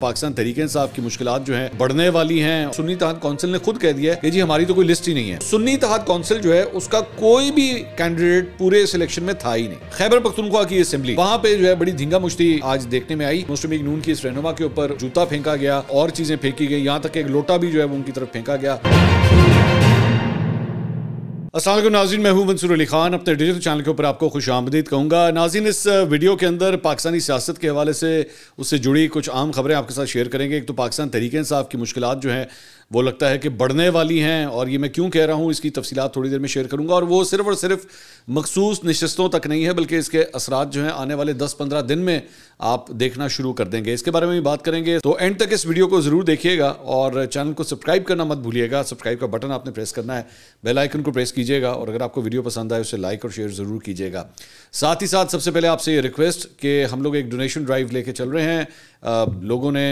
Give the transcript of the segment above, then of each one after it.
पाकिस्तान तरीके इंसाफ की मुश्किल जो है बढ़ने वाली हैं सुन्नी तहत कौंसिल ने खुद कह दिया है कि जी हमारी तो कोई लिस्ट ही नहीं है सुन्नी तहत कौंसिल जो है उसका कोई भी कैंडिडेट पूरे सिलेक्शन में था ही नहीं खैबर पख्तूनख्वा की असेंबली वहां पे जो है बड़ी धींगा मुश्ती आज देखने में आई मुस्लिम लीग नून की इस रहनुमा के ऊपर जूता फेंका गया और चीजें फेंकी गई यहाँ तक एक लोटा भी जो है उनकी तरफ फेंका गया असल नाजिन मैं हूँ मंसूर अली खान अपने डिजिटल चैनल के ऊपर आपको खुश आमदीद कहूँगा नाजिन इस वीडियो के अंदर पाकिस्तानी सियासत के हवाले से उससे जुड़ी कुछ आम खबरें आपके साथ शेयर करेंगे एक तो पाकिस्तान तरीक़े इंसाफ की मुश्किल जो हैं वो लगता है कि बढ़ने वाली हैं और ये मैं क्यों कह रहा हूँ इसकी तफसीत थोड़ी देर में शेयर करूँगा और वो सिर्फ और सिर्फ मखसूस नशस्तों तक नहीं है बल्कि इसके असरात जो हैं आने वाले दस पंद्रह दिन में आप देखना शुरू कर देंगे इसके बारे में भी बात करेंगे तो एंड तक इस वीडियो को ज़रूर देखिएगा और चैनल को सब्सक्राइब करना मत भूलिएगा सब्सक्राइब का बटन आपने प्रेस करना है बेल आइकन को प्रेस कीजिएगा और अगर आपको वीडियो पसंद आए उसे लाइक और शेयर ज़रूर कीजिएगा साथ ही साथ सबसे पहले आपसे ये रिक्वेस्ट कि हम लोग एक डोनेशन ड्राइव लेके चल रहे हैं लोगों ने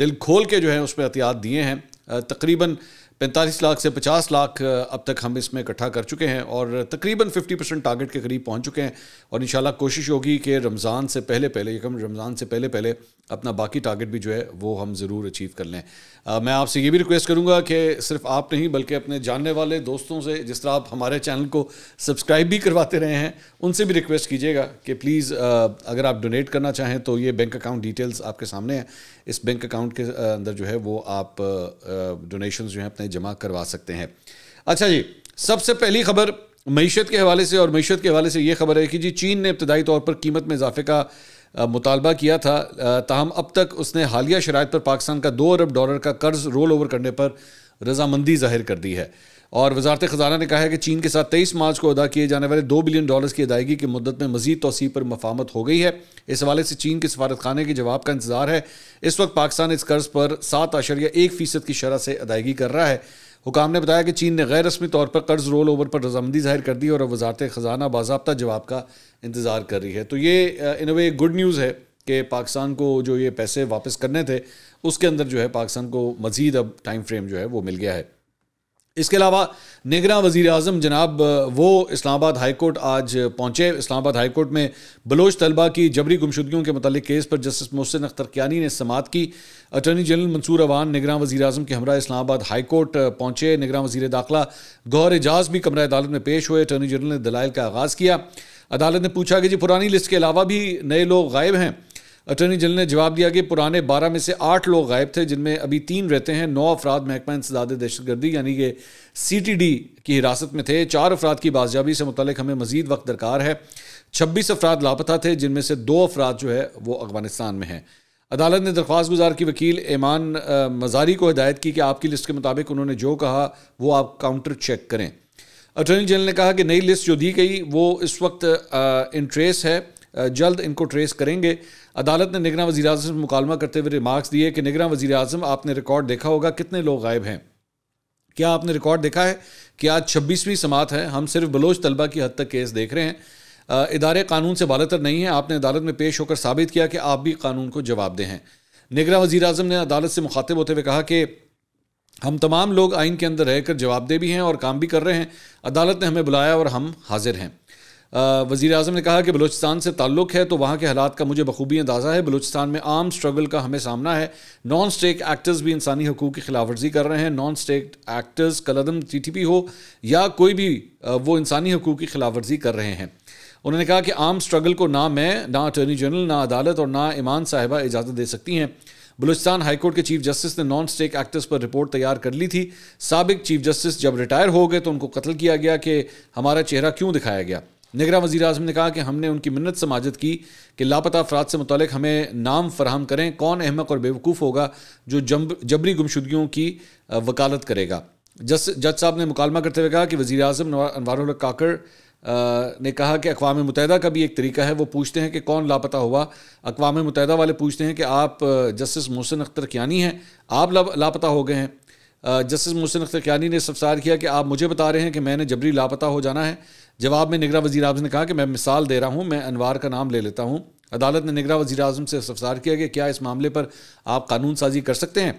दिल खोल के जो है उस पर एहतियात दिए हैं تقريبا पैंतालीस लाख से पचास लाख अब तक हम इसमें इकट्ठा कर चुके हैं और तकरीबन फिफ्टी परसेंट टारगेट के करीब पहुंच चुके हैं और इन कोशिश होगी कि रमज़ान से पहले पहले यकम रमज़ान से पहले पहले अपना बाकी टारगेट भी जो है वो हम ज़रूर अचीव कर लें आ, मैं आपसे ये भी रिक्वेस्ट करूँगा कि सिर्फ आप नहीं बल्कि अपने जानने वाले दोस्तों से जिस तरह आप हमारे चैनल को सब्सक्राइब भी करवाते रहे हैं उनसे भी रिक्वेस्ट कीजिएगा कि प्लीज़ अगर आप डोनेट करना चाहें तो ये बैंक अकाउंट डिटेल्स आपके सामने हैं इस बैंक अकाउंट के अंदर जो है वो आप डोनेशन जो हैं अपने हैं जमा करवा सकते हैं अच्छा जी सबसे पहली खबर मीशत के हवाले से और मीशत के हवाले से ये खबर है कि जी चीन ने इब्तदाई तौर पर कीमत में इजाफे का मुतालबा किया था ताहम अब तक उसने हालिया शराय पर पाकिस्तान का दो अरब डॉलर का कर्ज रोल ओवर करने पर रजामंदी जाहिर कर दी है और वजारत ख़जाना ने कहा है कि चीन के साथ तेईस मार्च को अदा किए जाने वाले दो बिलियन डॉलर्स की अदायगी की मदद में मजीद तोसी पर मफामत हो गई है इस हवाले से चीन के सफारत खाने के जवाब का इंतजार है इस वक्त पाकिस्तान इस कर्ज पर सात आशरिया एक फ़ीसद की शरह से अदायगी कर रहा है हुकाम ने बताया कि चीन ने गैर रस्मी तौर पर कर्ज रोल ओवर पर रजामंदी जाहिर कर दी और वजारत ख़जाना बाबा जवाब का इंतज़ार कर रही है तो ये इन वे गुड न्यूज़ है कि पाकिस्तान को जो ये पैसे वापस करने थे उसके अंदर जो है पाकिस्तान को मज़ीद अब टाइम फ्रेम जो है वो मिल गया है इसके अलावा निगरान वजीर अजम जनाब वो इस्लामाबाद हाई कोर्ट आज पहुँचे इस्लामाबाद हाई कोर्ट में बलोच तलबा की जबरी गुमशुदगियों के मतलब केस पर जस्टिस मोहसिन अख्तर कियानी ने समात की अटर्नी जनरल मंसूर अवान निगरान वजी अजम के हमरा इस्लामाबाद हाई कोर्ट पहुँचे निगरान वजी दाखिला गौर एजाज भी कमरा अदालत में पेश हुए अटर्नी जनरल ने दलाइल का आगाज़ किया अदालत ने पूछा कि जी पुरानी लिस्ट के अलावा भी नए लोग गायब हैं अटर्नी जनरल ने जवाब दिया कि पुराने बारह में से आठ लोग गायब थे जिनमें अभी तीन रहते हैं नौ अफराद महकमा इंसदाद दहशतगर्दी यानी कि सी टी डी की हिरासत में थे चार अफराद की बाजियाबी से मुतल हमें मजीद वक्त दरकार है छब्बीस अफराद लापता थे जिनमें से दो अफराद जो है वो अफगानिस्तान में हैं अदालत ने दरख्वास्त गुजार की वकील ऐमान मजारी को हिदायत की कि आपकी लिस्ट के मुताबिक उन्होंने जो कहा वो आप काउंटर चेक करें अटर्नी जनरल ने कहा कि नई लिस्ट जो दी गई वो इस वक्त इन ट्रेस है जल्द इनको ट्रेस करेंगे अदालत ने निगरान वजी अजम से मुकालमा करते हुए रिमार्क्स दिए कि निगरान वजी अजम आपने रिकॉर्ड देखा होगा कितने लोग गायब हैं क्या आपने रिकॉर्ड देखा है कि आज छब्बीसवीं समात है हम सिर्फ बलोच तलबा की हद तक केस देख रहे हैं इदारे कानून से बालतर नहीं है आपने अदालत में पेश होकर साबित किया कि आप भी कानून को जवाब दें हैं निगरान वजी अजम ने अदालत से मुखातिब होते हुए कहा कि हम तमाम लोग आइन के अंदर रहकर जवाबदेह भी हैं और काम भी कर रहे हैं अदालत ने हमें बुलाया और हम हाजिर हैं वज़ी अजम ने कहा कि बलोचिस्तान से ताल्लुक़ है तो वहाँ के हालात का मुझे बखूबी अंदाज़ा है बलोचिस्तान में आम स्ट्रगल का हमें सामना है नॉन स्टेक एक्टर्स भी इंसानी हकूक़ की खिलाफ वर्जी कर रहे हैं नॉन स्टेक एक्टर्स कलदम टी टी पी हो या कोई भी वो इंसानी हकूक़ की खिलाफ वर्जी कर रहे हैं उन्होंने कहा कि आम स्ट्रगल को ना मैं ना अटर्नी जनरल ना अदालत और ना ईमान साहिबा इजाज़त दे सकती हैं बलूचिस्तान हाईकोर्ट के चीफ जस्टिस ने नॉन स्टेक एक्टर्स पर रिपोर्ट तैयार कर ली थी सबक चीफ जस्टिस जब रिटायर हो गए तो उनको कत्ल किया गया कि हमारा चेहरा क्यों दिखाया गया निगरा वजी अजम ने कहा कि हमने उनकी मन्नत समाजत की कि लापता अफराद से मुतल हमें नाम फराहम करें कौन अहमक और बेवकूफ़ होगा जो जब जबरी गुमशुदगियों की वकालत करेगा जस जज साहब ने मुकालमा करते हुए कहा कि वजी अजम अनवर काकर ने कहा कि अकवा मुतहदा का भी एक तरीका है वो पूछते हैं कि कौन लापता हुआ अकवा मुतहदा वाले पूछते हैं कि आप जस्टिस मोहसिन अख्तर क्यानी हैं आप ला, लापता हो गए हैं जस्टिस मोहसिन अख्तर क्यानी ने सफसार किया कि आप मुझे बता रहे हैं कि मैंने जबरी लापता हो जाना है जवाब में निगरा वजी अजम ने कहा कि मैं मिसाल दे रहा हूँ मैं अनवार का नाम ले लेता हूँ अदालत ने निगरा वजी अजम से सफसार किया कि क्या इस मामले पर आप कानून साजी कर सकते हैं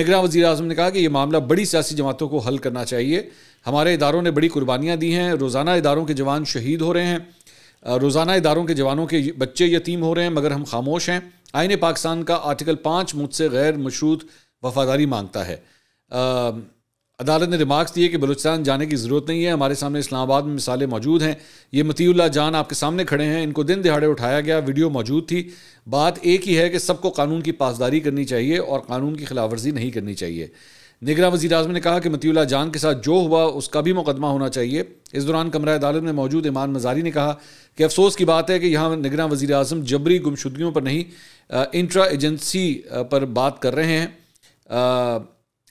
निगरा वजी अजम ने कहा कि यह मामला बड़ी सियासी जमातों को हल करना चाहिए हमारे इदारों ने बड़ी कुर्बानियाँ दी हैं रोज़ाना इदारों के जवान शहीद हो रहे हैं रोज़ाना इदारों के जवानों के बच्चे यतीम हो रहे हैं मगर हम खामोश हैं आइन पाकिस्तान का आर्टिकल पाँच मुझसे गैर मशरूत वफादारी मांगता है अदालत ने रिमार्क्स दिए कि बलूचिस्तान जाने की ज़रूरत नहीं है हमारे सामने इस्लामाबाद में मिसालें मौजूद हैं ये मतीउल्ला जान आपके सामने खड़े हैं इनको दिन दिहाड़े उठाया गया वीडियो मौजूद थी बात एक ही है कि सबको कानून की पासदारी करनी चाहिए और कानून की खिलाफ वर्जी नहीं करनी चाहिए निगरान वजी अजम ने कहा कि मतीउल्ला जान के साथ जो हुआ उसका भी मुकदमा होना चाहिए इस दौरान कमरा अदालत में मौजूद ईमान मजारी ने कहा कि अफसोस की बात है कि यहाँ निगरान वजी अजम जबरी गुमशुदगियों पर नहीं इंट्रा एजेंसी पर बात कर रहे हैं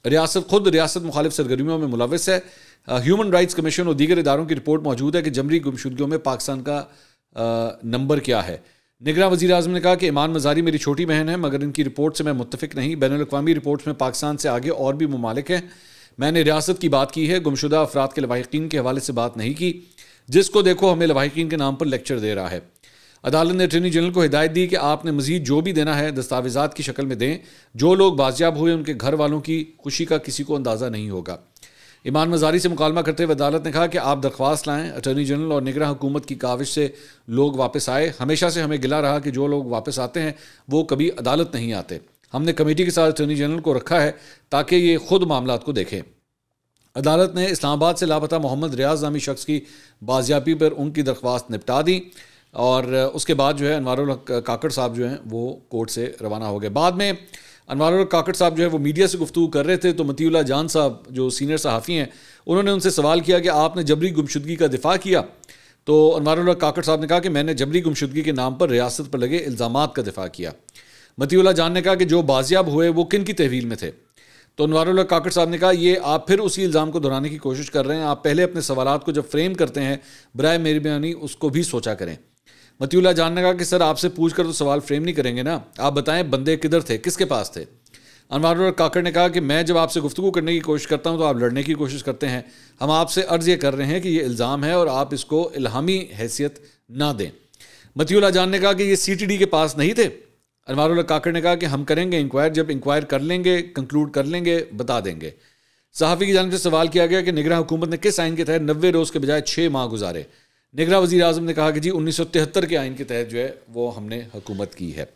रियासत खुद रियासत मुखालिफ सरगर्मियों में मुलविस है ह्यूमन राइट्स कमीशन और दीगर इदारों की रिपोर्ट मौजूद है कि जमरी गुमशुदगियों में पाकिस्तान का आ, नंबर क्या है निगरान वजी अजम ने कहा कि ईमान मजारी मेरी छोटी बहन है मगर इनकी रिपोर्ट से मैं मुतफिक नहीं बैन अवी रिपोर्ट्स में पाकिस्तान से आगे और भी ममालिक हैं मैंने रियासत की बात की है गुमशुदा अफराद के लवाकिन के हवाले से बात नहीं की जिसको देखो हमें लवाकिन के नाम पर लेक्चर दे रहा है अदालत ने अटर्नी जनरल को हिदायत दी कि आपने मजीद जो भी देना है दस्तावेजात की शक्ल में दें जो लोग बाजियाब हुए उनके घर वालों की खुशी का किसी को अंदाज़ा नहीं होगा ईमान मजारी से मुकालमा करते हुए अदालत ने कहा कि आप दरख्वास्त लाएं अटर्नी जनरल और निगरा हुकूमत की काविश से लोग वापस आए हमेशा से हमें गिला रहा कि जो लोग वापस आते हैं वो कभी अदालत नहीं आते हमने कमेटी के साथ अटर्नी जनरल को रखा है ताकि ये खुद मामला को देखें अदालत ने इस्लामाबाद से लापता मोहम्मद रियाज नामी शख्स की बाजियाबी पर उनकी दरख्वास्त निपटा दी और उसके बाद जो है अनवर काकड़ साहब जो हैं वो कोर्ट से रवाना हो गए बाद में अनवर काकड़ साहब जो है वो मीडिया से गुफ्तु कर रहे थे तो मतीउल्ला जान साहब जो सीनियर सहाफ़ी हैं उन्होंने उनसे सवाल किया कि आपने जबरी गुमशुदगी का दिफा किया तो अनवर काकड़ साहब ने कहा कि मैंने जबरी गुमशुदगी के नाम पर रियासत पर लगे इल्ज़ाम का दिफा किया मतीउल्ला जान ने कहा कि जो बाजियाब हुए वो किन की तहवील में थे तो अनवर काकड़ साहब ने कहा ये आप फिर उसी इल्ज़ाम को दोहराने की कोशिश कर रहे हैं आप पहले अपने सवाल को जब फ्रेम करते हैं बरए मेहरबानी उसको भी सोचा करें मतियुल्ला जान ने कहा कि सर आपसे पूछ कर तो सवाल फ्रेम नहीं करेंगे ना आप बताएं बंदे किधर थे किसके पास थे अनवर काकड़ ने कहा कि मैं जब आपसे गुफ्तु करने की कोशिश करता हूँ तो आप लड़ने की कोशिश करते हैं हम आपसे अर्ज़ ये कर रहे हैं कि ये इल्ज़ाम है और आप इसको इल्हामी हैसियत ना दें मतियुल्ला जान ने कहा कि ये सी के पास नहीं थे अनवर काकड़ ने कहा कि हम करेंगे इंक्वायर जब इंक्वायर कर लेंगे कंक्लूड कर लेंगे बता देंगे सहाफ़ी की जानब से सवाल किया गया कि निगरान हुकूमत ने किस आइन के तहत नब्बे रोज़ के बजाय छः माह गुजारे निगरा वजी अजम ने कहा कि जी उन्नीस सौ तिहत्तर के आइन के तहत जो है वो हमने हुकूमत की है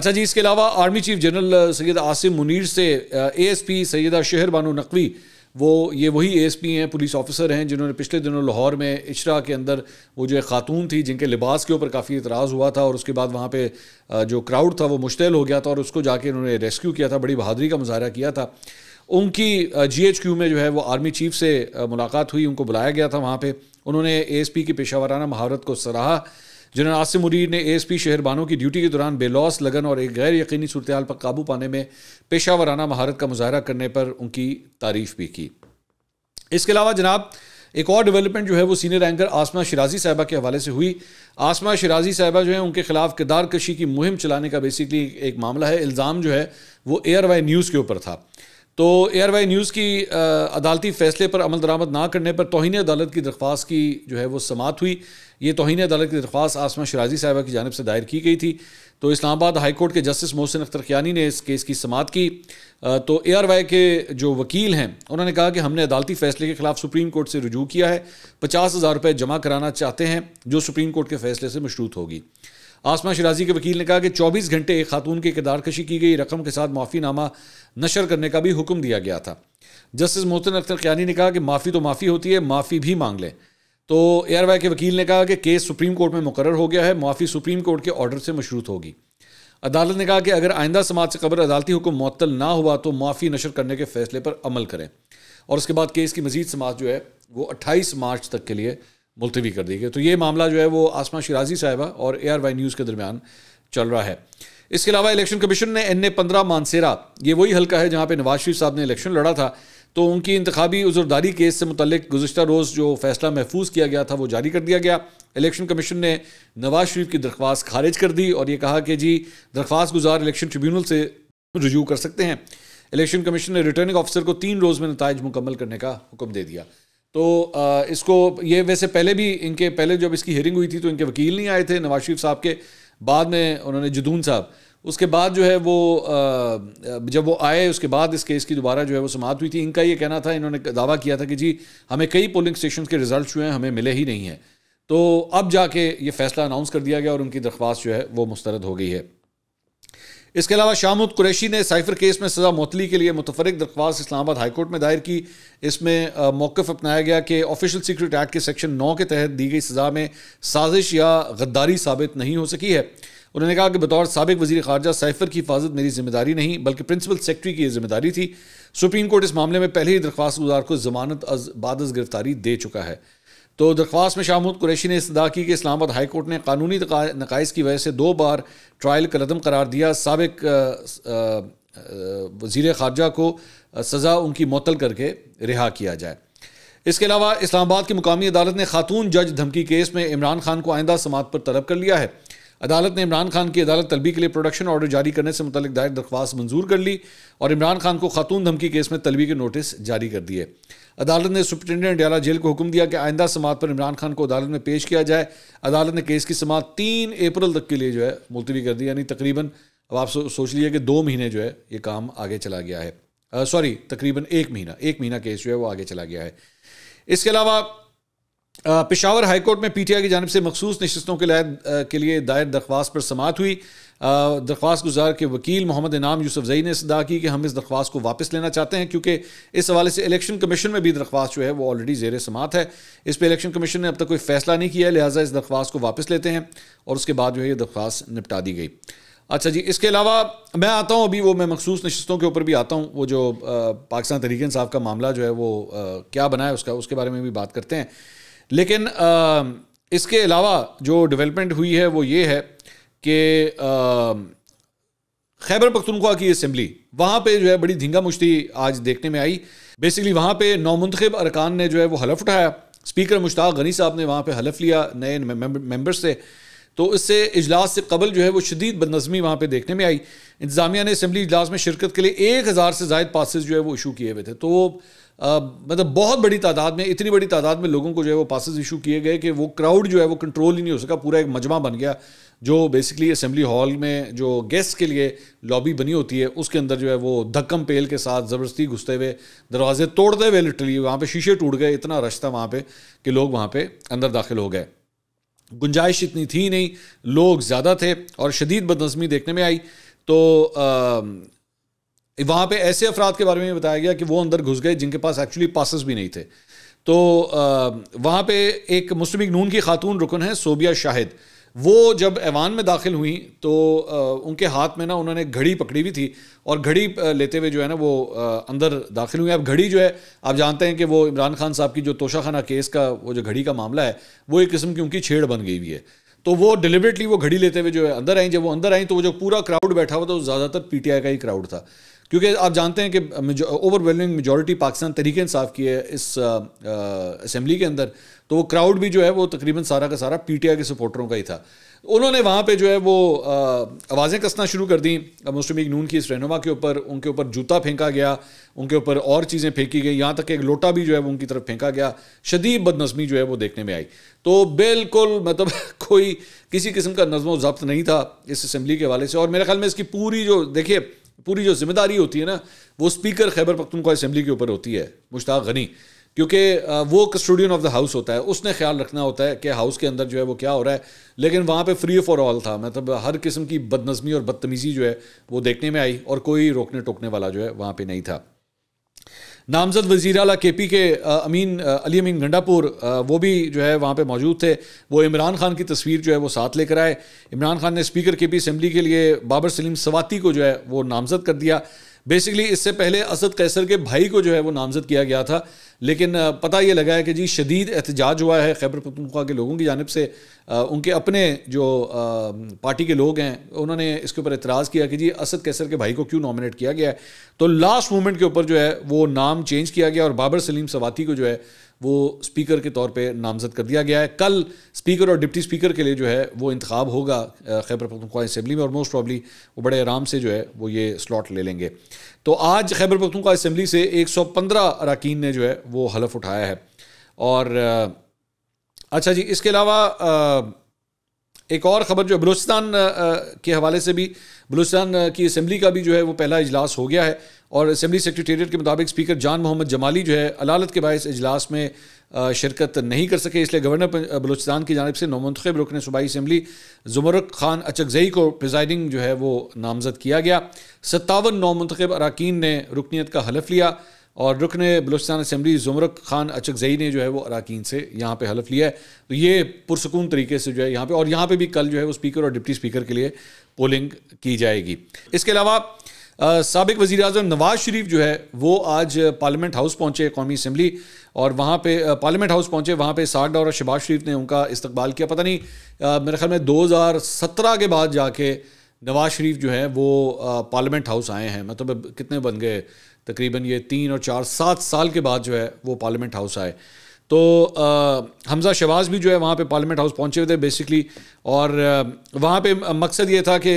अच्छा जी इसके अलावा army chief general Syed Asim Munir से ए एस पी सैदा शहर बानो नकवी वो ये वही ए एस पी हैं पुलिस ऑफिसर हैं जिन्होंने पिछले दिनों लाहौर में इशरा के अंदर वो जो है ख़ातून थी जिनके लिबास के ऊपर काफ़ी इतराज़ हुआ था और उसके बाद वहाँ पे जो क्राउड था वो मुश्तल हो गया था और उसको जाके उन्होंने रेस्क्यू किया था बड़ी बहादरी का मुजाहरा किया था उनकी जी एच क्यू में जो है वो आर्मी चीफ से मुलाकात हुई उनको बुलाया गया था वहाँ पर उन्होंने एएसपी की पेशावराना महारत को सराहा जनरल आसिम मुरीर ने एएसपी शहरबानों की ड्यूटी के दौरान बेलौस लगन और एक गैर यकीनी सूरत पर काबू पाने में पेशावराना महारत का मुजाहरा करने पर उनकी तारीफ भी की इसके अलावा जनाब एक और डेवलपमेंट जो है वो सीनियर एंकर आसमा शराजी साहबा के हवाले से हुई आसमा शराजी साहबा जो है उनके खिलाफ किरदार कशी की मुहिम चलाने का बेसिकली एक मामला है इल्ज़ाम जो है वो एयर वाई न्यूज़ के ऊपर था तो वाई न्यूज़ की अदालती फैसले पर अमल दरामद ना करने पर तोहन अदालत की दरख्वास्त की जो है वो समात हुई ये तोहन अदालत की दरख्वास्त आसमा शराजी साहबा की जानब से दायर की गई थी तो इस्लामाबाद हाई कोर्ट के जस्टिस मोहसिन अख्तर कियानी ने इस केस की समात की तो ए आर वाई के जो वकील हैं उन्होंने कहा कि हमने अदालती फैसले के खिलाफ सुप्रीम कोर्ट से रजू किया है पचास हज़ार रुपये जमा कराना चाहते हैं जो सुप्रीम कोर्ट के फैसले से मशरूत होगी आसमा शराजी के वकील ने कहा कि 24 घंटे एक खातून की किरदारकशी की गई रकम के साथ माफ़ीनामा नशर करने का भी हुक्म दिया गया था जस्टिस मोहतन अख्तर क्यानी ने कहा कि माफ़ी तो माफ़ी होती है माफ़ी भी मांग लें तो एयर के वकील ने कहा कि केस सुप्रीम कोर्ट में मुकर हो गया है माफ़ी सुप्रीम कोर्ट के ऑर्डर से मशरूत होगी अदालत ने कहा कि अगर आइंदा समाज से खबर अदालती हुक्म मअतल ना हुआ तो माफ़ी नशर करने के फैसले पर अमल करें और उसके बाद केस की मजीद समाज जो है वो अट्ठाईस मार्च तक के लिए मुलतवी कर दी गई तो ये मामला जो है वो आसमा शराजी साहिबा और ए आर वाई न्यूज़ के दरमियान चल रहा है इसके अलावा इलेक्शन कमीशन ने एन ए पंद्रह मानसेरा ये वही हल्का है जहाँ पर नवाज शरीफ साहब ने इलेक्शन लड़ा था तो उनकी इंतबी उजरदारी केस से मुतलिक गुजशत रोज़ जो फैसला महफूज किया गया था वो जारी कर दिया गया इलेक्शन कमीशन ने नवाज शरीफ की दरख्वास्त खारिज कर दी और ये कहा कि जी दरख्वास्त गुजार इलेक्शन ट्रिब्यूनल से रजू कर सकते हैं इलेक्शन कमीशन ने रिटर्निंग ऑफिसर को तीन रोज़ में नतज मुकम्मल करने का हुक्म दे दिया तो इसको ये वैसे पहले भी इनके पहले जब इसकी हियरिंग हुई थी तो इनके वकील नहीं आए थे नवाज शरीफ साहब के बाद में उन्होंने जदून साहब उसके बाद जो है वो जब वो आए उसके बाद इस केस की दोबारा जो है वो समाप्त हुई थी इनका ये कहना था इन्होंने दावा किया था कि जी हमें कई पोलिंग स्टेशन के रिजल्ट जो हैं हमें मिले ही नहीं हैं तो अब जाके ये फैसला अनाउंस कर दिया गया और उनकी दरख्वास्त जो है वो मुस्तरद हो गई है इसके अलावा शामुद कुरैशी ने साइफर केस में सजा मोतली के लिए मुतफरक दरख्वास्त इस्लामाबाद हाईकोर्ट में दायर की इसमें मौक़ अपनाया गया कि ऑफिशियल सीक्रेट एक्ट के सेक्शन नौ के तहत दी गई सज़ा में साजिश या गद्दारी साबित नहीं हो सकी है उन्होंने कहा कि बतौर सबक वजी खारजा साइफर की हिफाजत मेरी जिम्मेदारी नहीं बल्कि प्रिंसिपल सेक्रेटरी की यह जिम्मेदारी थी सुप्रीम कोर्ट इस मामले में पहले ही दरख्वास्त गुजार को जमानत बाद गिरफ्तारी दे चुका है तो दरख्वास्त में शाहमूद कुरैशी ने इसदा की कि इस्लामाबाद हाई कोर्ट ने कानूनी नकाइस की वजह से दो बार ट्रायल का रदम करार दिया सबक वजीर खारजा को सज़ा उनकी मअतल करके रिहा किया जाए इसके अलावा इस्लामाबाद की मुकामी अदालत ने खातून जज धमकी केस में इमरान खान को आइंदा समात पर तलब कर लिया है अदालत ने इमरान खान की अदालत तलबी के लिए प्रोडक्शन ऑर्डर जारी करने से मुतल दायर दरख्वास्त मंजूर कर ली और इमरान खान को खातून धमकी केस में तलबी के नोटिस जारी कर दिए अदालत ने सुप्रिटेंडेंट डाला जेल को हुक्म दिया कि आइंदा समात पर इमरान खान को अदालत में पेश किया जाए अदालत ने केस की समात तीन अप्रैल तक के लिए जो है मुलतवी कर दी यानी तकरीबन अब आप सोच लीजिए कि दो महीने जो है ये काम आगे चला गया है सॉरी तकरीबन एक महीना एक महीना केस जो है वो आगे चला गया है इसके अलावा पिशावर हाईकोर्ट में पीटीआई की जानब से मखसूस नशस्तों के लायद के लिए दायर दरख्वास्त पर समात हुई दरख्वास्त गुजार के वकील मोहम्मद इनाम यूसुफ जई ने सदा की कि हम इस दरख्वास्त को वापस लेना चाहते हैं क्योंकि इस हवाले से इलेक्शन कमीशन में भी दरख्वास्त जो है वो ऑलरेडी जेर समात है इस पर इलेक्शन कमीशन ने अब तक कोई फैसला नहीं किया है लिहाजा इस दरख्वास्त को वापस लेते हैं और उसके बाद जो है ये दरख्वास्त निपटा दी गई अच्छा जी इसके अलावा मैं आता हूँ अभी वो मैं मखसूस नशस्तों के ऊपर भी आता हूँ वो जो पाकिस्तान तरीकन साहब का मामला जो है वो क्या बनाया उसका उसके बारे में भी बात करते हैं लेकिन इसके अलावा जो डेवलपमेंट हुई है वो ये है कि खैबर पख्तनख्वा की असम्बली वहाँ पे जो है बड़ी धींगा मुश्ती आज देखने में आई बेसिकली वहाँ पे नौमंतखब अरकान ने जो है वो हलफ उठाया स्पीकर मुश्ताक गनी साहब ने वहाँ पे हलफ लिया नए मेंबर्स से तो इससे इजलास से कबल जो है वो शदीद बदनज़मी वहाँ पर देखने में आई इंतज़ामिया ने असम्बली इजलास में शिरकत के लिए एक हज़ार से जायद पासिस जो है वो इशू किए हुए थे तो वो आ, मतलब बहुत बड़ी तादाद में इतनी बड़ी तादाद में लोगों को जो है वो पासिस इशू किए गए कि वो क्राउड जो है वो कंट्रोल ही नहीं हो सका पूरा एक मजमा बन गया जो बेसिकली असम्बली हॉल में जो गेस्ट के लिए लॉबी बनी होती है उसके अंदर जो है वो धक्कम पेल के साथ ज़बरदस्ती घुसते हुए दरवाजे तोड़ते हुए लिटरली वहाँ पे शीशे टूट गए इतना रश था वहाँ पे कि लोग वहाँ पे अंदर दाखिल हो गए गुंजाइश इतनी थी नहीं लोग ज़्यादा थे और शदीद बदनज़मी देखने में आई तो वहाँ पे ऐसे अफराद के बारे में बताया गया कि वो अंदर घुस गए जिनके पास एक्चुअली पासस भी नहीं थे तो वहाँ पे एक मुस्लिम नून की खातून रुकन है सोबिया शाहिद वो जब ऐवान में दाखिल हुई तो आ, उनके हाथ में ना उन्होंने घड़ी पकड़ी हुई थी और घड़ी लेते हुए जो है ना वो आ, अंदर दाखिल हुई अब घड़ी जो है आप जानते हैं कि वो इमरान खान साहब की जो तोशाखाना केस का वो जो घड़ी का मामला है वो एक किस्म की उनकी छेड़ बन गई हुई है तो वो डिलिबरेटली वो घड़ी लेते हुए जो है अंदर आई जब वो अंदर आई तो वो जो पूरा क्राउड बैठा हुआ था ज़्यादातर पी का ही क्राउड था क्योंकि आप जानते हैं कि ओवरवेलमिंग मेजोरिटी पाकिस्तान तरीके इंसाफ की है इस असेंबली के अंदर तो वो क्राउड भी जो है वो तकरीबन सारा का सारा पीटीआई के सपोर्टरों का ही था उन्होंने वहाँ पे जो है वो आवाज़ें कसना शुरू कर दी मुस्लिम लीग नून की इस रहनुमा के ऊपर उनके ऊपर जूता फेंका गया उनके ऊपर और चीज़ें फेंकी गई यहाँ तक एक लोटा भी जो है वो उनकी तरफ फेंका गया शदीद बदनज़मी जो है वो देखने में आई तो बिल्कुल मतलब कोई किसी किस्म का नज़म जब्त नहीं था इस असम्बली के हवाले से और मेरे ख्याल में इसकी पूरी जो देखिए पूरी जो जिम्मेदारी होती है ना वो स्पीकर खैबर को असम्बली के ऊपर होती है मुश्ताक गनी क्योंकि वो कस्टोडियन ऑफ द हाउस होता है उसने ख्याल रखना होता है कि हाउस के अंदर जो है वो क्या हो रहा है लेकिन वहाँ पे फ्री फॉर ऑल था मतलब हर किस्म की बदनज़मी और बदतमीज़ी जो है वो देखने में आई और कोई रोकने टोकने वाला जो है वहाँ पर नहीं था नामजद वजीर अला के पी के अमीन अली अमीन गंडापुर वो भी जो है वहाँ पे मौजूद थे वो इमरान खान की तस्वीर जो है वो साथ लेकर आए इमरान खान ने स्पीकर के पी असम्बली के लिए बाबर सलीम सवाती को जो है वो नामजद कर दिया बेसिकली इससे पहले असद कैसर के भाई को जो है वो नामजद किया गया था लेकिन पता ये लगा है कि जी शदीद एहतजाज हुआ है खैबर पखतनख्वा के लोगों की जानब से उनके अपने जो पार्टी के लोग हैं उन्होंने इसके ऊपर एतराज़ किया कि जी असद कैसर के भाई को क्यों नॉमिनेट किया गया है तो लास्ट मोमेंट के ऊपर जो है वो नाम चेंज किया गया और बाबर सलीम सवाती को जो है वो स्पीकर के तौर पे नामजद कर दिया गया है कल स्पीकर और डिप्टी स्पीकर के लिए जो है वो इंतखब होगा खैबर पखतनख्वा असम्बली में और मोस्ट प्रॉब्ली वो बड़े आराम से जो है वो ये स्लॉट ले लेंगे तो आज खैबर पखतनख्वा असम्बली से एक सौ पंद्रह अरकान ने जो है वो हलफ उठाया है और अच्छा जी इसके अलावा एक और ख़बर जो बलूचिस्तान के हवाले से भी बलूचिस्तान की असम्बली का भी जो है वो पहला इजलास हो गया है और असम्बली सेक्रटेरियट के मुताबिक स्पीकर जान मोहम्मद जमाली जो है अलालत के बायस अजलास में शिरकत नहीं कर सके इसलिए गवर्नर बलूचिस्तान की जानब से नौमंतब रुकन सूबाई असम्बली जुमरक खान अचकजई को प्रिजाइडिंग जो है वो नामज़द किया गया सत्तावन नौमंतब अरकान ने रुकनीत का हलफ लिया और रुकन बलोचिस्तान असम्बली जुमरक खान जई ने जो है वो अरकान से यहाँ पे हलफ लिया है तो ये पुरसकून तरीके से जो है यहाँ पे और यहाँ पे भी कल जो है वो स्पीकर और डिप्टी स्पीकर के लिए पोलिंग की जाएगी इसके अलावा सबक वज़ी अजम नवाज शरीफ जो है वो आज पार्लियामेंट हाउस पहुँचे कौमी असम्बली और वहाँ पर पार्लियामेंट हाउस पहुँचे वहाँ पे सागडा और शहबाज शरीफ ने उनका इस्तबाल किया पता नहीं मेरे ख्याल में दो हज़ार सत्रह के बाद जाके नवाज शरीफ जो है वो पार्लियामेंट हाउस आए हैं मतलब कितने बन गए तकरीबन ये तीन और चार सात साल के बाद जो है वो पार्लियामेंट हाउस आए तो आ, हमजा शहबाज भी जो है वहाँ पे पार्लियामेंट हाउस पहुँचे हुए थे बेसिकली और वहाँ पे मकसद ये था कि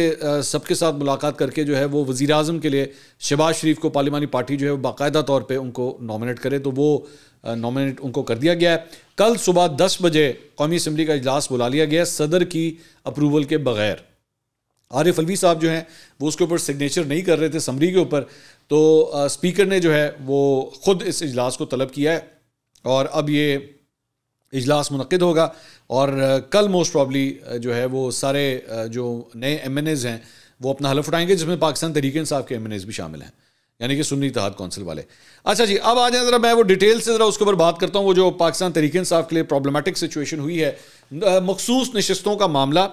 सबके साथ मुलाकात करके जो है वो वज़ी अजम के लिए शहबाज शरीफ को पार्लिमानी पार्टी जो है वो बाकायदा तौर पर उनको नॉमिनेट करे तो वो नॉमिनेट उनको कर दिया गया है कल सुबह दस बजे कौमी असम्बली का अजलास बुला लिया गया सदर की अप्रूवल के बगैर आरिफ अलवी साहब जो हैं वो उसके ऊपर सिग्नेचर नहीं कर रहे थे समरी के ऊपर तो स्पीकर ने जो है वो ख़ुद इस इजलास को तलब किया है और अब ये इजलास मनद होगा और कल मोस्ट प्रॉबली जो है वो सारे जो नए एम एन एज़ हैं वो अपना हलफ उठाएंगे जिसमें पाकिस्तान तरीके इंसाफ के एम एन एज़ भी शामिल हैं यानी कि सुन्नी इतिहाद कौंसिल वाले अच्छा जी अब आ जाए ज़रा मैं वो डिटेल से ज़रा उसके ऊपर बात करता हूँ वो जो पाकिस्तान तरीके इंसाफ के लिए प्रॉब्लमेटिक सिचुएशन हुई है मखसूस नशस्तों का मामला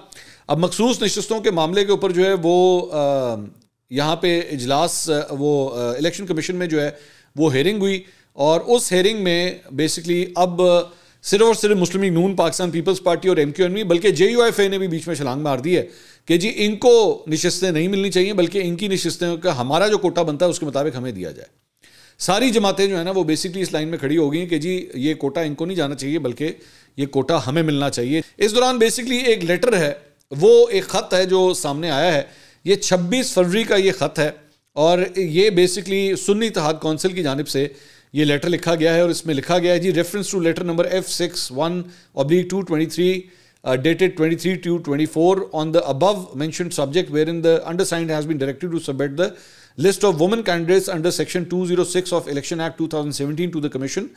अब मखसूस नशस्तों के मामले के ऊपर जो है वो यहाँ पे इजलास वो इलेक्शन कमीशन में जो है वो हेयरिंग हुई और उस हेयरिंग में बेसिकली अब सिर्फ और सिर्फ मुस्लिम नून पाकिस्तान पीपल्स पार्टी और एम क्यू एन भी बल्कि जे यू एफ ए ने भी बीच में छलांग मार दी है कि जी इनको नशस्तें नहीं मिलनी चाहिए बल्कि इनकी नशस्तें का हमारा जो कोटा बनता है उसके मुताबिक हमें दिया जाए सारी जमातें जो है ना वो बेसिकली इस लाइन में खड़ी हो गई कि जी ये कोटा इनको नहीं जाना चाहिए बल्कि ये कोटा हमें मिलना चाहिए इस दौरान बेसिकली एक लेटर है वो एक ख़त है जो सामने आया है ये 26 फरवरी का ये ख़त है और ये बेसिकली सुन्नी तहाद कौंसिल की जानब से ये लेटर लिखा गया है और इसमें लिखा गया है जी reference to letter number F six one oblique two twenty three dated twenty three two twenty four on the above mentioned subject where in the undersigned has been directed to submit the list of woman candidates under section two zero six of election act two thousand seventeen to the commission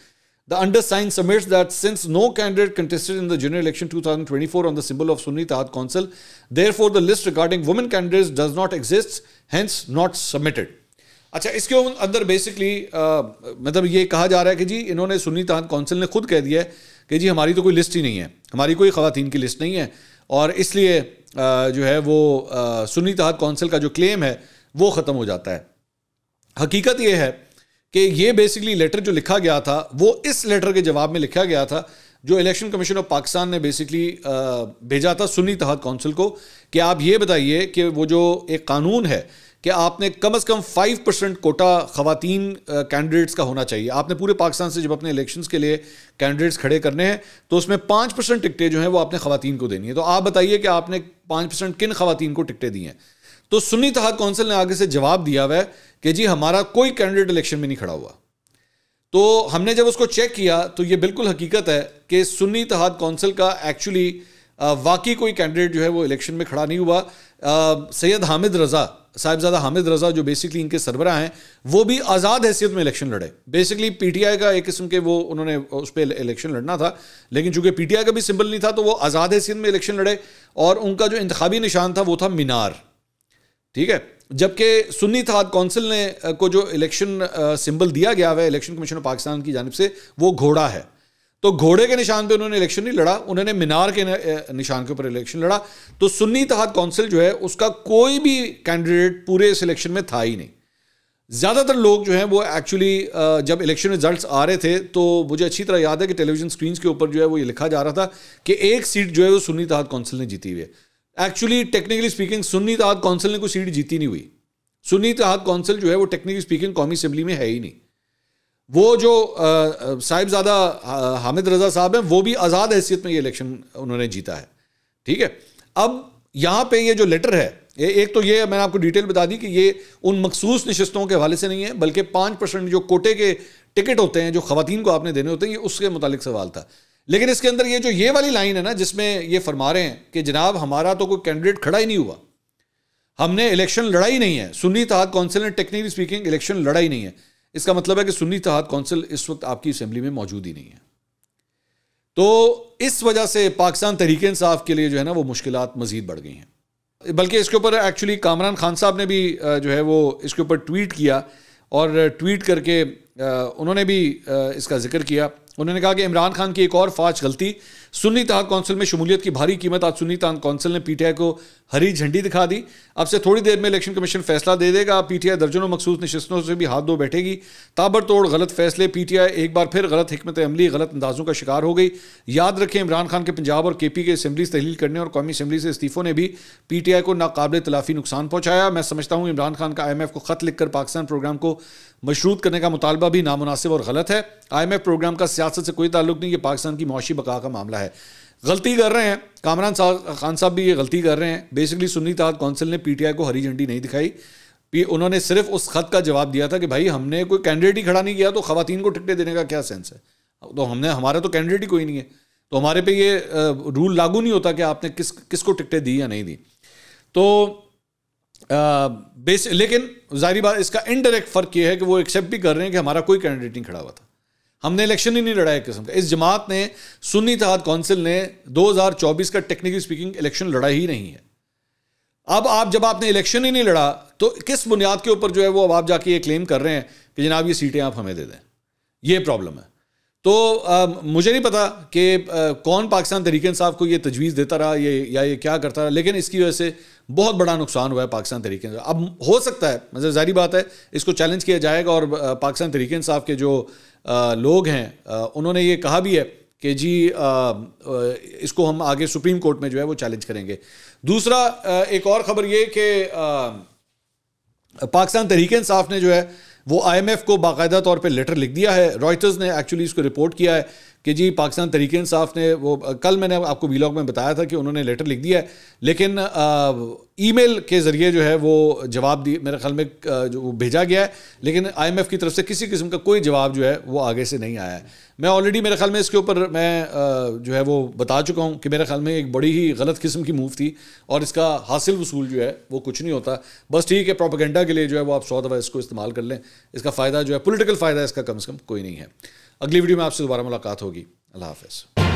The undersigned submits that since no candidate contested in the general election 2024 on the symbol of Sunni Tahad Council, therefore the list regarding women candidates does not exist, hence not submitted. अच्छा इसके अंदर basically मतलब ये कहा जा रहा है कि जी इन्होंने सुन्नी तहत काउंसिल ने खुद कह दिया है कि जी हमारी तो कोई लिस्ट ही नहीं है हमारी कोई ख़वान की लिस्ट नहीं है और इसलिए जो है वो सुन्नी तहत काउंसिल का जो क्लेम है वो ख़त्म हो जाता है हकीकत ये है कि ये बेसिकली लेटर जो लिखा गया था वो इस लेटर के जवाब में लिखा गया था जो इलेक्शन कमीशन ऑफ पाकिस्तान ने बेसिकली भेजा था सुन्नी तहत काउंसिल को कि आप ये बताइए कि वो जो एक कानून है कि आपने कम अज़ कम फाइव परसेंट कोटा खातन कैंडिडेट्स का होना चाहिए आपने पूरे पाकिस्तान से जब अपने इलेक्शंस के लिए कैंडिडेट्स खड़े करने हैं तो उसमें पाँच परसेंट टिकटें जो हैं वो आपने ख़वातीन को देनी है तो आप बताइए कि आपने पाँच परसेंट किन खातन को टिकटें दी हैं तो सुन्नी तहक काउंसिल ने आगे से जवाब दिया हुआ कि जी हमारा कोई कैंडिडेट इलेक्शन में नहीं खड़ा हुआ तो हमने जब उसको चेक किया तो ये बिल्कुल हकीकत है कि सुन्नी तहाद काउंसिल का एक्चुअली वाकई कोई कैंडिडेट जो है वो इलेक्शन में खड़ा नहीं हुआ सैयद हामिद रज़ा साहिबजादा हामिद रज़ा जो बेसिकली इनके सरबरा हैं वो भी आज़ाद हैसियत में इलेक्शन लड़े बेसिकली पीटीआई का एक किस्म के वो उन्होंने उस पर इलेक्शन लड़ना था लेकिन चूंकि पीटीआई का भी सिंबल नहीं था तो वो आज़ाद हैसियत में इलेक्शन लड़े और उनका जो इंतबी निशान था वो था मीनार ठीक है जबकि सुन्नी थाद कौंसिल ने को जो इलेक्शन सिंबल दिया गया है इलेक्शन कमीशन ऑफ पाकिस्तान की जानब से वो घोड़ा है तो घोड़े के निशान पे उन्होंने इलेक्शन नहीं लड़ा उन्होंने मीनार के निशान के ऊपर इलेक्शन लड़ा तो सुन्नी तहत काउंसिल जो है उसका कोई भी कैंडिडेट पूरे इस इलेक्शन में था ही नहीं ज़्यादातर लोग जो हैं वो एक्चुअली जब इलेक्शन रिजल्ट्स आ रहे थे तो मुझे अच्छी तरह याद है कि टेलीविजन स्क्रीन के ऊपर जो है वो ये लिखा जा रहा था कि एक सीट जो है वो सुन्नी तहत काउंसिल ने जीती हुई है एक्चुअली टेक्निकली स्पीकिंग सुन्नी तहत कौंसिल ने कोई सीट जीती नहीं हुई सुन्नी तहत कौंसिल जो है वो टेक्निकली स्पीकिंग कौमी असम्बली में है ही नहीं वो जो साहिबजादा हामिद रजा साहब हैं वो भी आज़ाद हैसियत में ये इलेक्शन उन्होंने जीता है ठीक है अब यहाँ पे ये जो लेटर है ये एक तो ये मैंने आपको डिटेल बता दी कि ये उन मखसूस नशस्तों के हवाले से नहीं है बल्कि पाँच परसेंट जो कोटे के टिकट होते हैं जो खातन को आपने देने होते हैं ये उसके मुतालिक सवाल था लेकिन इसके अंदर ये जो ये वाली लाइन है ना जिसमें ये फरमा रहे हैं कि जनाब हमारा तो कोई कैंडिडेट खड़ा ही नहीं हुआ हमने इलेक्शन लड़ा ही नहीं है सुन्नी तहत कौंसिल ने टेक्निकली स्पीकिंग इलेक्शन लड़ा ही नहीं है इसका मतलब है कि सुन्नी तहत कौंसिल इस वक्त आपकी असेंबली में मौजूद ही नहीं है तो इस वजह से पाकिस्तान तहरीक इंसाफ के लिए जो है ना वो मुश्किल मज़ीद बढ़ गई हैं बल्कि इसके ऊपर एक्चुअली कामरान खान साहब ने भी जो है वो इसके ऊपर ट्वीट किया और ट्वीट करके उन्होंने भी इसका जिक्र किया उन्होंने कहा कि इमरान खान की एक और फाज गलती सुन्नी तहत कौंसिल में शमूलियत की भारी कीमत आज सुन्नी तहत कौंसिल ने पीटीआई को हरी झंडी दिखा दी अब से थोड़ी देर में इलेक्शन कमीशन फैसला दे देगा पीटीआई दर्जनों मखसूस नशस्तों से भी हाथ धो बैठेगी ताबड़तोड़ गलत फैसले पीटीआई एक बार फिर गलत हमत अमली गलत अंदाजों का शिकार हो गई याद रखें इमरान खान के पंजाब और के पी के असम्बलीज तहलील करने और कौमी असम्बली से इस्तीफ़ों ने भी पी टी आई को नाकबले तलाफी नुकसान पहुँचाया मैं समझता हूँ इमरान खान का आई एम एफ को खत लिखकर पाकिस्तान प्रोग्राम को मशरूत करने का मुतालबा भी नामनासिब और गलत है आई एम एफ प्रोग्राम का सियासत से कोई ताल्लुक नहीं ये पाकिस्तान की मुशी बका का मामला है गलती कर रहे हैं कामरान खान साहब भी ये गलती कर रहे हैं बेसिकली सुन्नी तहत कौंसिल ने पी टी आई को हरी झंडी नहीं दिखाई उन्होंने सिर्फ उस खत का जवाब दिया था कि भाई हमने कोई कैंडिडेट ही खड़ा नहीं किया तो खातन को टिकटें देने का क्या सेंस है तो हमने हमारा तो कैंडिडेट ही कोई नहीं है तो हमारे पे ये रूल लागू नहीं होता कि आपने किस किसको टिकटें दी या नहीं दी तो बेस uh, लेकिन जाहिर बात इसका इनडायरेक्ट फ़र्क यह है कि वो एक्सेप्ट भी कर रहे हैं कि हमारा कोई कैंडिडेट नहीं खड़ा हुआ था हमने इलेक्शन ही नहीं लड़ा एक किस्म का इस जमात ने सुन्नी तहत काउंसिल ने 2024 का टेक्निकली स्पीकिंग इलेक्शन लड़ा ही नहीं है अब आप जब आपने इलेक्शन ही नहीं लड़ा तो किस बुनियाद के ऊपर जो है वो अब आप जाके ये क्लेम कर रहे हैं कि जनाब ये सीटें आप हमें दे दें ये प्रॉब्लम है तो आ, मुझे नहीं पता कि कौन पाकिस्तान तहरीक साहब को ये तजवीज़ देता रहा ये या ये क्या करता रहा लेकिन इसकी वजह से बहुत बड़ा नुकसान हुआ है पाकिस्तान तरीके अब हो सकता है मतलब जारी बात है इसको चैलेंज किया जाएगा और पाकिस्तान तरीक साहब के जो आ, लोग हैं उन्होंने ये कहा भी है कि जी इसको हम आगे सुप्रीम कोर्ट में जो है वो चैलेंज करेंगे दूसरा एक और ख़बर ये कि पाकिस्तान तरीक इंसाफ ने जो है वो आईएमएफ को बाकायदा तौर पर लेटर लिख दिया है रॉयटर्स ने एक्चुअली इसको रिपोर्ट किया है कि जी पाकिस्तान तरीके इंसाफ ने वो कल मैंने आपको वीलॉग में बताया था कि उन्होंने लेटर लिख दिया है लेकिन ईमेल के ज़रिए जो है वो जवाब दी मेरे ख्याल में जो वो भेजा गया है लेकिन आईएमएफ की तरफ से किसी किस्म का कोई जवाब जो है वो आगे से नहीं आया है मैं ऑलरेडी मेरे ख्याल में इसके ऊपर मैं जो है वो बता चुका हूँ कि मेरे ख्याल में एक बड़ी ही गलत किस्म की मूव थी और इसका हासिल वसूल जो है वो कुछ नहीं होता बस ठीक है प्रोपागेंडा के लिए जो है वो आप सौ दफ़ा इसको इस्तेमाल कर लें इसका फ़ायदा जो है पोलिटिकल फ़ायदा इसका कम से कम कोई नहीं है अगली वीडियो में आपसे दोबारा मुलाकात होगी अल्लाह हाफिज़